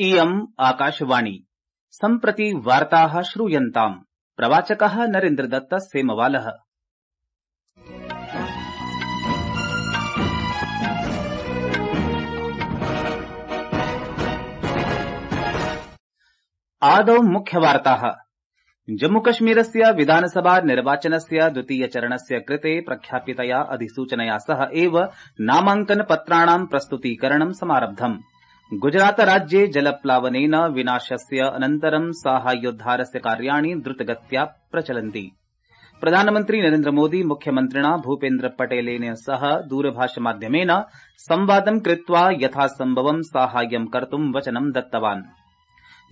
इयम् आकाशवाणी सम्प्रति वार्ताः श्रूयन्ताम् प्रवाचकः नरेन्द्रदत्त सेमवालः आदौ मुख्यवार्ताः जम्मूकश्मीरस्य विधानसभा निर्वाचनस्य द्वितीयचरणस्य कृते प्रख्यापितया अधिसूचनया सह एव नामांकन पत्राणां प्रस्तुतीकरणं समारब्धमं गुजरातराज्ये जलप्लावनेन विनाशस्य अनन्तरं साहाय्योद्धारस्य कार्याणि द्रुतगत्या प्रचलन्ति प्रधानमन्त्री नरेन्द्रमोदी मुख्यमन्त्रिणा भूपेन्द्रपटेलेन सह दूरभाषमाध्यमेन संवादं कृत्वा यथासम्भवं साहाय्यं कर्त् वचनं दत्तवान्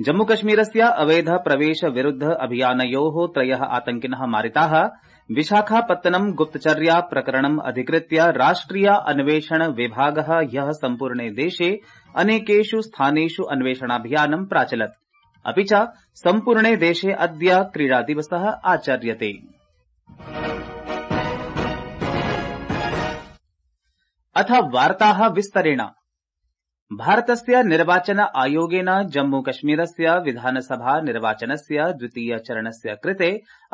जम्मूकश्मीरस्य अवैध प्रवेश विरुद्ध अभियानयो त्रय आतंकिन मारिता विशाखापत्तनम गुप्तचर्या प्रकरणम् अधिकृत्य राष्ट्रीय अन्वेषण विभाग ह्यः सम्पूर्णे देशे अनेकेष् स्थानेष् अन्वेषणाभियानं प्राचलत् अपि च सम्पूर्णे देशे अद्य क्रीडा दिवस आचर्यते अथ वार्ता विस्तरेण भारतस्य निर्वाचन आयोगेन जम्मूकश्मीरस्य विधानसभा निर्वाचनस्य द्वितीयचरणस्य कृते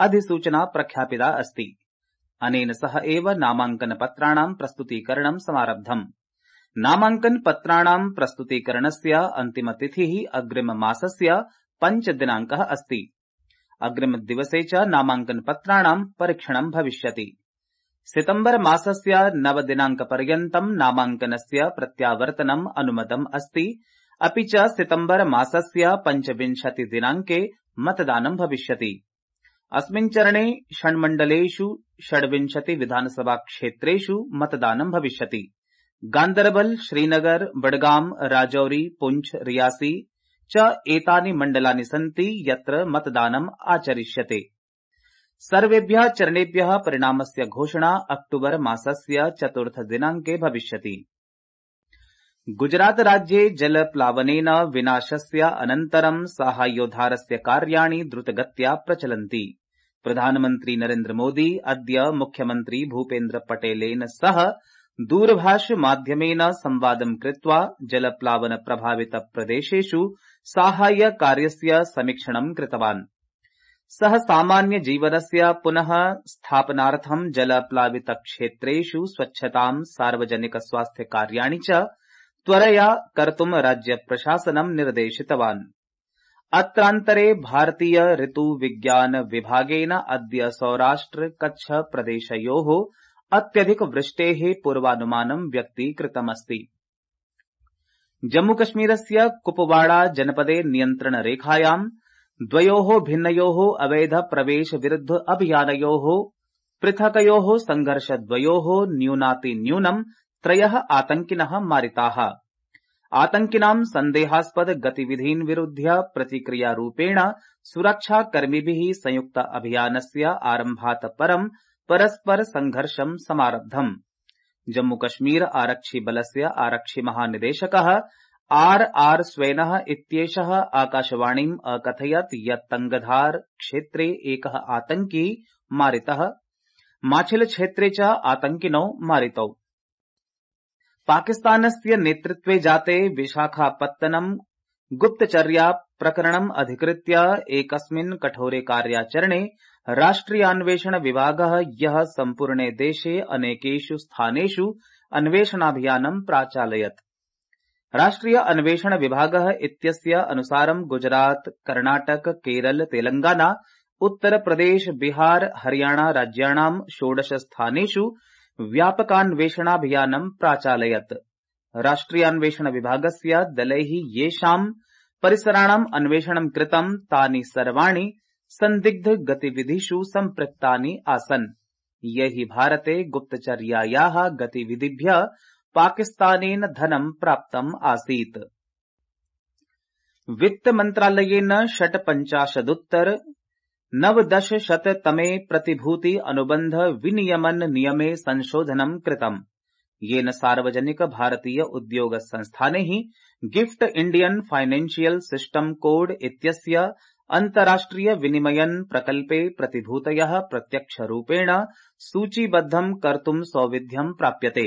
अधिसूचना प्रख्यापिता अस्ति अनेन सह एव नामांकनपत्राणां प्रस्तुतीकरणं समारब्धम् नामांकनपत्राणां प्रस्तुतीकरणस्य अन्तिमतिथिः अग्रिममासस्य पञ्चदिनांकः अस्ति अग्रिमदिवसे च नामांकनपत्राणां परीक्षणं भविष्यति सितम्बर मासस्य नवदिनांक पर्यन्तं नामांकनस्य प्रत्यावर्तनम् अनुमतम् अस्ति अपि च सितम्बर मासस्य पञ्चविंशति दिनांके मतदानं भविष्यति अस्मिन् चरणे षण्मण्डलेष् षड्विंशति विधानसभाक्षेत्रेषु मतदानं भविष्यति गांदरबल श्रीनगर बडगाम राजौरी पुंछ रियासी च एतानि मण्डलानि सन्ति यत्र आचरिष्यते सर्वेभ्यः परिणाम से घोषणा अक्टूबर मासस्य चतुर्थदिनाङ्के भविष्यति गुजरातराज्ये जलप्लावनेन विनाशस्य अनन्तरं कार्या द्रतगत प्रचल प्रधानमंत्री नरेन्द्र मोदी अद्य मुख्यमंत्री भूपेन्द्र पटेल सह मध्यम संवाद कृत्वा प्लावन प्रभावित प्रदेश साहाय्य कार्य समीक्षण कृतवान् सः सामान्यजीवनस्य पुनः स्थापनार्थं जलप्लावितक्षेत्रेषु स्वच्छतां सार्वजनिकस्वास्थ्यकार्याणि च त्वरया कर्तुं राज्यप्रशासनं निर्देशितवान् अत्रान्तरे भारतीय ऋतुविज्ञानविभागेन अद्य सौराष्ट्र कच्छ प्रदेशयोः अत्यधिकवृष्टेः पूर्वानुमानं व्यक्तीकृतमस्ति जम्मूकश्मीरस्य कुपवाड़ा जनपदे नियन्त्रणरेखायां द्वयोः भिन्नयोः अवैधप्रवेशविरुद्ध अभियानयोः पृथकयोः सङ्घर्षद्वयोः न्यूनातिन्यूनम् त्रयः आतङ्किनः मारिताः आतङ्किनां सन्देहास्पद गतिविधीन् विरुध्य सुरक्षा कर्मी संयुक्त अभियानस्य आरम्भात् परम परस्पर सङ्घर्षं समारब्धम् जम्मूकश्मीर आरक्षिबलस्य महानिदेशक आर आर स्वेनः आकाशवाणी अकथयत यंगधार क्षेत्र तंगधार आतंकी मारितः माछिल क्षेत्र च आतंकिनौ मारितौ पाकिस्तान नेतृत्व जाते विशाखापत्तनम गुप्तचरिया प्रकरणम् अधिकृत एक कठोरे कार्याचरण राष्ट्रियान्वेषण विभाग ह्यः सम्पूर्णे देशे अनेकेषु स्थानेषु अन्वेषणाभियानं प्राचालयत् राष्ट्रीय अन्वेषण विभागः इत्यस्य गुजरात कर्नाटक केरल तेलंगाना प्रदेश बिहार हरियाणा राज्याणां षोडश स्थानेषु व्यापकान्वेषणाभियानं प्राचालयत् राष्ट्रियान्वेषण विभागस्य दलैः येषां परिसराणाम् अन्वेषणं कृतं तानि सर्वाणि सन्दिग्ध गतिविधिषु सम्पृक्तानि आसन् यै भारते गुप्तचर्यायाः गतिविधिभ्य वित्त मंत्रालय षट पंचाशदुतर नवदश शत तमे प्रतिभूति अनुबंध विनियमन नियमे संशोधन कृतम येन सार्वजनिक भारतीय उद्योग संस्था GIFT Indian financial system code इत्यस्य अन्ताराष्ट्रिय विनिमयन प्रकल्पे प्रतिभूतयः प्रत्यक्षरूपेण सूचीबद्धं कर्तुं सौविध्यं प्राप्यते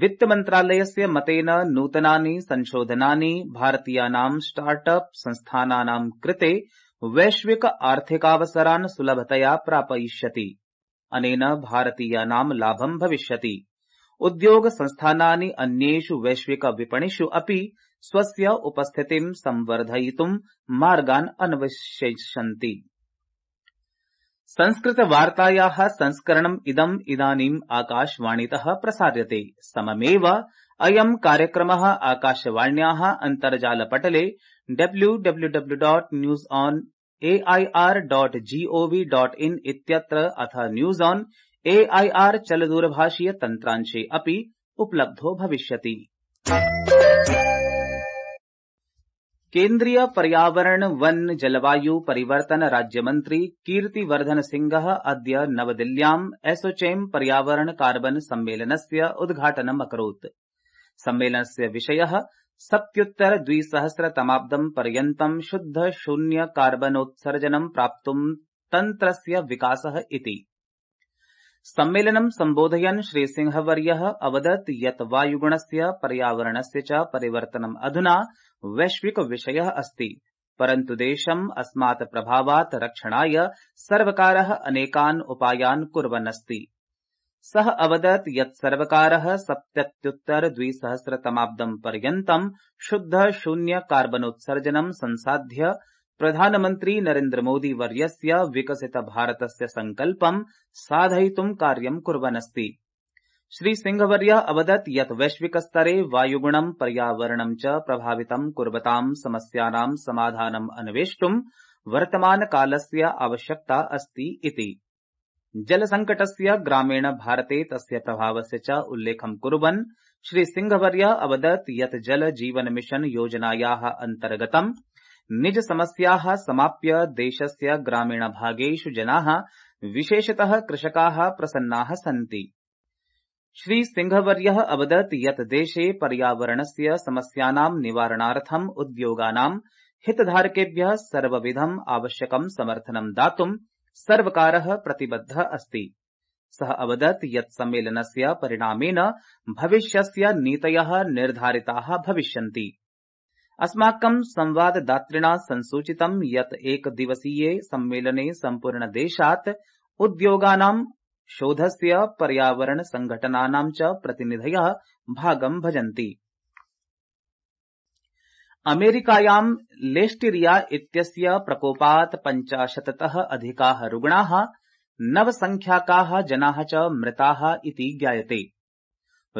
वित्तमन्त्रालयस्य मतेन नूतनानि संशोधनानि भारतीयानां स्टार्टअप संस्थानानां कृते वैश्विक आर्थिकावसरान् सुलभतया प्रापयिष्यति अनेन भारतीयानां लाभं भविष्यति उद्योग संस्थानानि अन्येषु वैश्विक विपणिषु अपि स्वस्य उपस्थितिं संवर्धयितुं मार्गान् अन्वेषयिष्यन्ति संस्कृतवार्तायाः संस्करणम् इदम् इदानीम् आकाशवाणीतः प्रसार्यते सममेव कार्यक्रम कार्यक्रमः अंतर्जाल पटले W W W on A I R dot gov dot in अथ न्यूज ऑन ए आई चल दूरभाषीय तन्त्रांशे अपि उपलब्धो भविष्यति केन्द्रीय पर्यावरण वन जलवायु परिवर्तन राज्यमन्त्री कीर्तिवर्धन सिंह अद्य नवदिल्ल्याम् एसोचैम पर्यावरण कार्बन सम्मेलनस्य उद्घाटनम् अकरोत् सम्मेलनस्य विषयः सप्त्युत्तर द्विसहस्रतमाब्दम् पर्यन्तं शुद्ध शून्य कार्बनोत्सर्जनं प्राप्तुं तन्त्रस्य विकासः इति सम्मेलनं सम्बोधयन् श्रीसिंहवर्यः अवदत् यत् वायुगुणस्य पर्यावरणस्य च परिवर्तनम् वैश्विक वैश्विकविषयः अस्ति परन्तु देशम् अस्मात् प्रभावात् रक्षणाय सर्वकारः अनेकान् उपायान् कुर्वन् अस्ति सः अवदत् यत् सर्वकारः सप्तत्युत्तर द्विसहस्रतमाब्दं पर्यन्तं शुद्ध शून्य कार्बनोत्सर्जनं संसाध्य प्रधानमन्त्री नरेन्द्रमोदीवर्यस्य विकसितभारतस्य सङ्कल्पं साधयितुं कार्यं कुर्वन्नस्ति श्रीसिंहवर्य अवदत् यत् वैश्विकस्तरे वायुगुणं पर्यावरणं च प्रभावितं कुर्वतां समस्यानां समाधानम् काल वर्तमानकालस्य आवश्यकता अस्ति इति जलसङ्कटस्य ग्रामीण भारत तस्य प्रभावस्य च उल्लेखं कुर्वन् श्रीसिंहवर्य अवदत् यत् जल जीवन मिशन योजनाया अन्तर्गतं निज समस्या समाप्य देशस्य ग्रामीणभागेषु जनाः विशेषतः कृषकाः प्रसन्नाः सन्ति सिंहवर्य अवदत यत देशे पर्यावरण समस्यानां निवारणार्थम् उद्योगानां हितधारकेभ्यः सर्वविधम् आवश्यकं समर्थनं दातुं सर्वकारः प्रतिबद्धः अस्ति सः अवदत् यत् सम्मेलनस्य परिणामेन भविष्यस्य नीतयः निर्धारिताः भविष्यन्ति अस्माकं संवाददातृणा संसूचितं यत् एकदिवसीये सम्मेलने सम्पूर्णदेशात् उद्योगानां शोधस्य पर्यावरणसङ्घटनानां च प्रतिनिधय भागं भजन्ति अमेरिकायां लेस्टिरिया इत्यस्य प्रकोपात् पञ्चाशतत अधिका रुग्णा नवसंख्याका जना च मृता इति ज्ञायते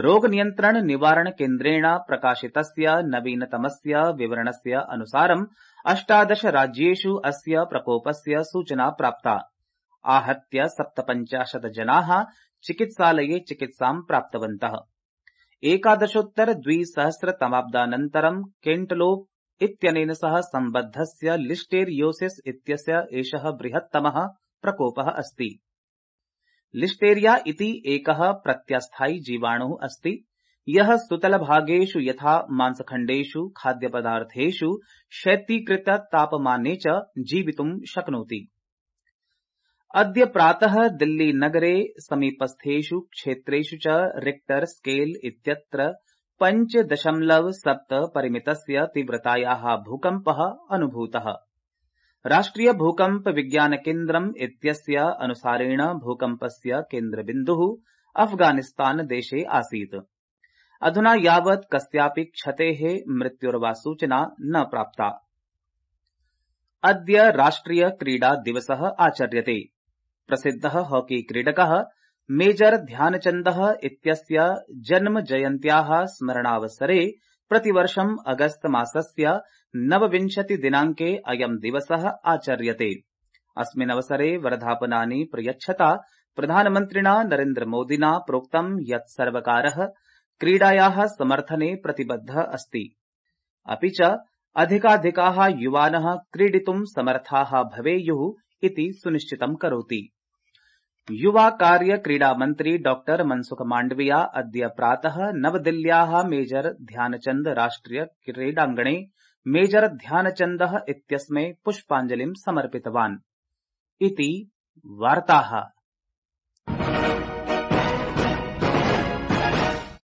रोगनियन्त्रणनिवारणकेन्द्रेण प्रकाशितस्य नवीनतमस्य विवरणस्य अनुसारम् अष्टादश राज्येष् अस्य प्रकोपस्य सूचना प्राप्ता आहत्य सप्तपञ्चाशत् जनाः चिकित्सालये चिकित्सां प्राप्तवन्तः एकादशोत्तर द्विसहस्रतमाब्दानन्तरं केण्टलोप इत्यनेन सह सम्बद्धस्य लिस्टेरियोसिस इत्यस्य एषः बृहत्तमः प्रकोपः अस्ति लिस्टेरिया इति एकः प्रत्यस्थायी जीवाणुः अस्ति यः सुतलभागेषु यथा मांसखण्डेषु खाद्यपदार्थेषु शैत्यीकृत तापमाने च जीवितुं शक्नोति अद्य प्रातः दिल्लीनगरे समीपस्थेषु क्षेत्रेषु च रिक्टर स्केल इत्यत्र पञ्च दशमलव सप्त परिमितस्य तीव्रतायाः भूकम्पः अनुभूतः राष्ट्रियभूकम्पविज्ञानकेन्द्रम् इत्यस्य अनुसारेण भूकम्पस्य केन्द्रबिन्दुः देशे आसीत् अधुना यावत् कस्यापि क्षतेः मृत्युर्वा सूचना न प्राप्ता अद्य राष्ट्रिय क्रीडा दिवसः आचर्यते प्रसिद्धः हॉकी क्रीडकः मेजर ध्यानचन्दः इत्यस्य जन्म जयन्त्याः स्मरणावसरे प्रतिवर्ष अगस्त मासस्य नवविंशतिदिनाङ्के अयं दिवसः आचर्यते अस्मिन्नवसरे वर्धापनानि प्रयच्छता प्रधानमन्त्रिणा नरेन्द्रमोदिना प्रोक्तं यत् सर्वकारः क्रीडाया समर्थने प्रतिबद्ध अस्ति अपि च अधिकाधिकाः युवानः क्रीडितुं समर्थाः भवेयुः इति करोति युवा कार्य मंत्री डॉक्टर मनसुख मांडविया अद्य प्रात नवदिल्याः मेजर ध्यानचंद राष्ट्रीय क्रीडांगणे मेजर ध्यानचन्दः इत्यस्मै पुष्पाञ्जलिं समर्पितवान्